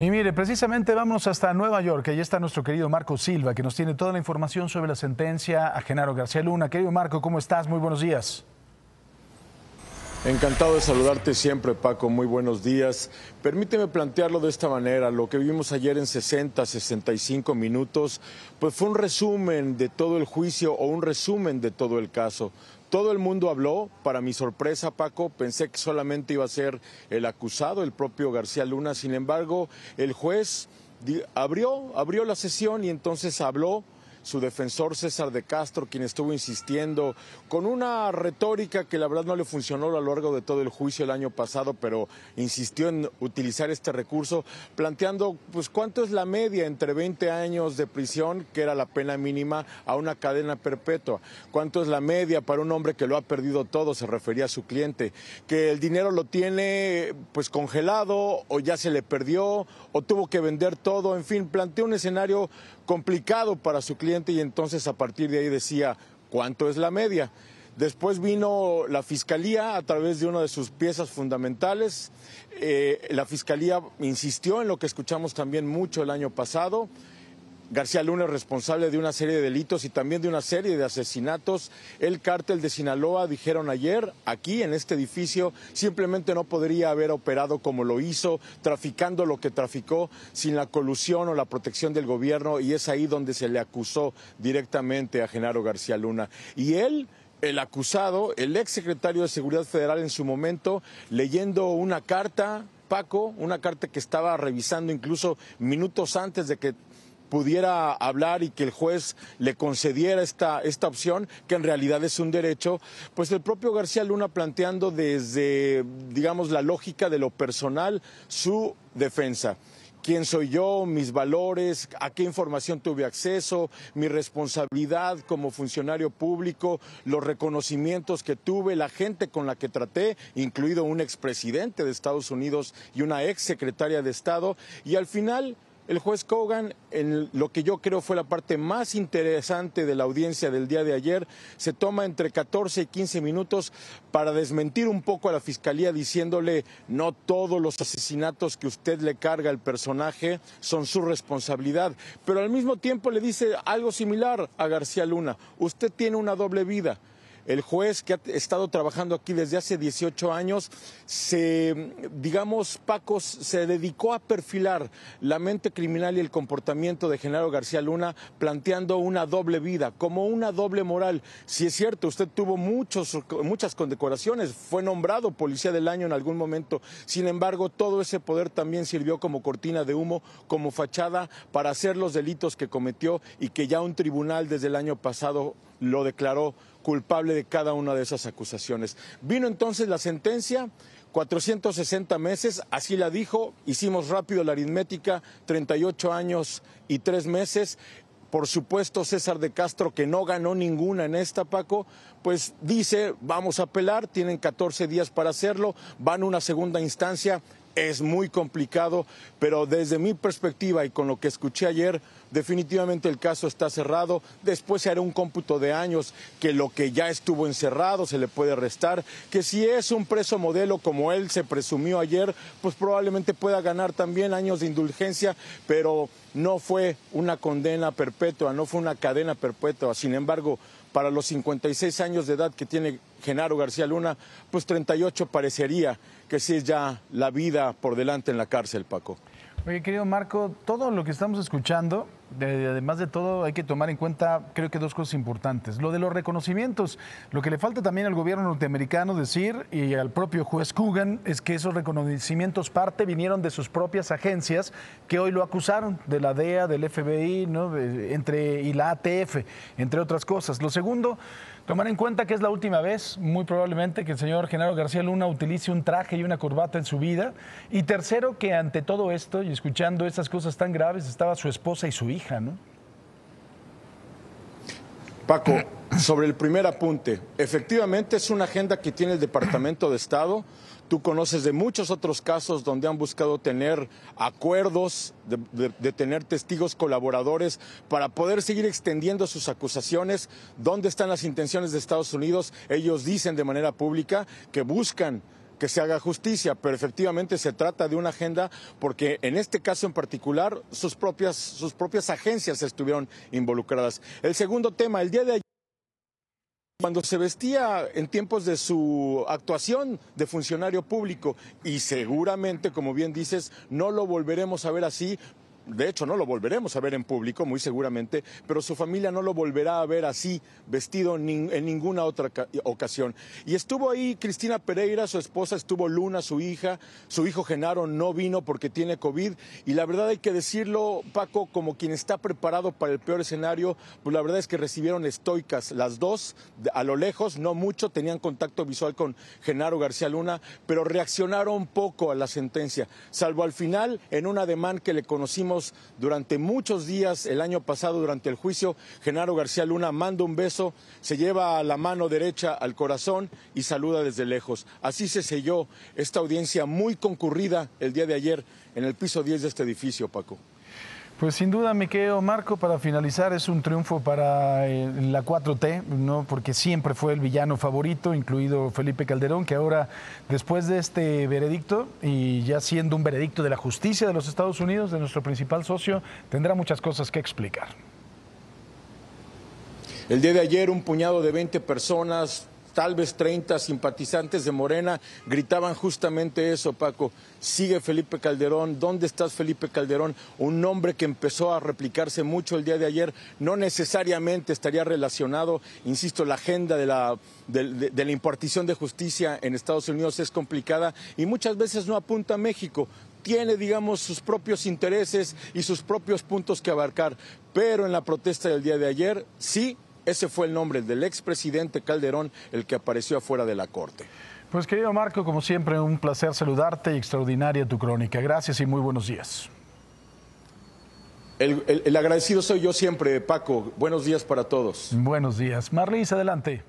Y mire, precisamente vamos hasta Nueva York. Allí está nuestro querido Marco Silva, que nos tiene toda la información sobre la sentencia a Genaro García Luna. Querido Marco, ¿cómo estás? Muy buenos días. Encantado de saludarte siempre, Paco. Muy buenos días. Permíteme plantearlo de esta manera. Lo que vimos ayer en 60, 65 minutos, pues fue un resumen de todo el juicio o un resumen de todo el caso. Todo el mundo habló, para mi sorpresa Paco, pensé que solamente iba a ser el acusado, el propio García Luna, sin embargo, el juez abrió, abrió la sesión y entonces habló su defensor César de Castro, quien estuvo insistiendo con una retórica que la verdad no le funcionó a lo largo de todo el juicio el año pasado, pero insistió en utilizar este recurso, planteando pues cuánto es la media entre 20 años de prisión, que era la pena mínima, a una cadena perpetua, cuánto es la media para un hombre que lo ha perdido todo, se refería a su cliente, que el dinero lo tiene pues congelado o ya se le perdió o tuvo que vender todo, en fin, planteó un escenario complicado para su cliente y entonces a partir de ahí decía cuánto es la media. Después vino la Fiscalía a través de una de sus piezas fundamentales. Eh, la Fiscalía insistió en lo que escuchamos también mucho el año pasado, García Luna es responsable de una serie de delitos y también de una serie de asesinatos. El cártel de Sinaloa, dijeron ayer, aquí en este edificio, simplemente no podría haber operado como lo hizo, traficando lo que traficó sin la colusión o la protección del gobierno y es ahí donde se le acusó directamente a Genaro García Luna. Y él el acusado, el exsecretario de Seguridad Federal en su momento, leyendo una carta Paco, una carta que estaba revisando incluso minutos antes de que pudiera hablar y que el juez le concediera esta, esta opción, que en realidad es un derecho, pues el propio García Luna planteando desde, digamos, la lógica de lo personal su defensa quién soy yo, mis valores, a qué información tuve acceso, mi responsabilidad como funcionario público, los reconocimientos que tuve, la gente con la que traté, incluido un expresidente de Estados Unidos y una exsecretaria de Estado, y al final el juez Kogan, en lo que yo creo fue la parte más interesante de la audiencia del día de ayer, se toma entre 14 y 15 minutos para desmentir un poco a la fiscalía diciéndole no todos los asesinatos que usted le carga al personaje son su responsabilidad, pero al mismo tiempo le dice algo similar a García Luna, usted tiene una doble vida. El juez que ha estado trabajando aquí desde hace 18 años, se, digamos, Paco se dedicó a perfilar la mente criminal y el comportamiento de Genaro García Luna, planteando una doble vida, como una doble moral. Si es cierto, usted tuvo muchos, muchas condecoraciones, fue nombrado policía del año en algún momento, sin embargo, todo ese poder también sirvió como cortina de humo, como fachada para hacer los delitos que cometió y que ya un tribunal desde el año pasado lo declaró culpable de cada una de esas acusaciones. Vino entonces la sentencia, 460 meses, así la dijo, hicimos rápido la aritmética, 38 años y 3 meses. Por supuesto, César de Castro, que no ganó ninguna en esta, Paco, pues dice, vamos a apelar, tienen 14 días para hacerlo, van a una segunda instancia, es muy complicado, pero desde mi perspectiva y con lo que escuché ayer, definitivamente el caso está cerrado. Después se hará un cómputo de años que lo que ya estuvo encerrado se le puede restar, que si es un preso modelo como él se presumió ayer, pues probablemente pueda ganar también años de indulgencia, pero no fue una condena perpetua, no fue una cadena perpetua. Sin embargo, para los 56 años de edad que tiene Genaro García Luna, pues 38 parecería que sí es ya la vida por delante en la cárcel, Paco. Oye, querido Marco, todo lo que estamos escuchando además de todo, hay que tomar en cuenta, creo que dos cosas importantes. Lo de los reconocimientos, lo que le falta también al gobierno norteamericano decir y al propio juez Coogan es que esos reconocimientos parte vinieron de sus propias agencias que hoy lo acusaron, de la DEA, del FBI, ¿no? Eh, entre, y la ATF, entre otras cosas. Lo segundo... Tomar en cuenta que es la última vez, muy probablemente, que el señor Genaro García Luna utilice un traje y una corbata en su vida. Y tercero, que ante todo esto y escuchando estas cosas tan graves, estaba su esposa y su hija, ¿no? Paco, sobre el primer apunte, efectivamente es una agenda que tiene el Departamento de Estado Tú conoces de muchos otros casos donde han buscado tener acuerdos, de, tener testigos colaboradores para poder seguir extendiendo sus acusaciones. ¿Dónde están las intenciones de Estados Unidos? Ellos dicen de manera pública que buscan que se haga justicia, pero efectivamente se trata de una agenda porque en este caso en particular sus propias, sus propias agencias estuvieron involucradas. El segundo tema, el día de cuando se vestía en tiempos de su actuación de funcionario público, y seguramente, como bien dices, no lo volveremos a ver así de hecho no lo volveremos a ver en público, muy seguramente, pero su familia no lo volverá a ver así, vestido en ninguna otra ocasión. Y estuvo ahí Cristina Pereira, su esposa, estuvo Luna, su hija, su hijo Genaro no vino porque tiene COVID, y la verdad hay que decirlo, Paco, como quien está preparado para el peor escenario, pues la verdad es que recibieron estoicas las dos, a lo lejos, no mucho, tenían contacto visual con Genaro García Luna, pero reaccionaron poco a la sentencia, salvo al final en un ademán que le conocimos durante muchos días. El año pasado, durante el juicio, Genaro García Luna manda un beso, se lleva la mano derecha al corazón y saluda desde lejos. Así se selló esta audiencia muy concurrida el día de ayer en el piso 10 de este edificio, Paco. Pues sin duda, me quedo Marco, para finalizar, es un triunfo para eh, la 4T, ¿no? porque siempre fue el villano favorito, incluido Felipe Calderón, que ahora, después de este veredicto, y ya siendo un veredicto de la justicia de los Estados Unidos, de nuestro principal socio, tendrá muchas cosas que explicar. El día de ayer, un puñado de 20 personas tal vez 30 simpatizantes de Morena gritaban justamente eso, Paco. Sigue Felipe Calderón, ¿dónde estás Felipe Calderón? Un nombre que empezó a replicarse mucho el día de ayer, no necesariamente estaría relacionado, insisto, la agenda de la, la impartición de justicia en Estados Unidos es complicada y muchas veces no apunta a México, tiene, digamos, sus propios intereses y sus propios puntos que abarcar. Pero en la protesta del día de ayer, sí, ese fue el nombre del expresidente Calderón, el que apareció afuera de la Corte. Pues querido Marco, como siempre, un placer saludarte y extraordinaria tu crónica. Gracias y muy buenos días. El, agradecido soy yo siempre, Paco. Buenos días para todos. Buenos días. Marlis, adelante.